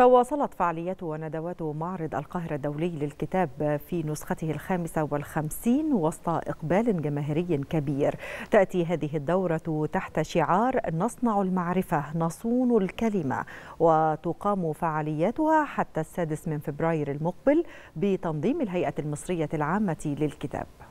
تواصلت فعاليات وندوات معرض القاهرة الدولي للكتاب في نسخته الخامسة والخمسين وسط إقبال جماهيري كبير تأتي هذه الدورة تحت شعار نصنع المعرفة نصون الكلمة وتقام فعالياتها حتى السادس من فبراير المقبل بتنظيم الهيئة المصرية العامة للكتاب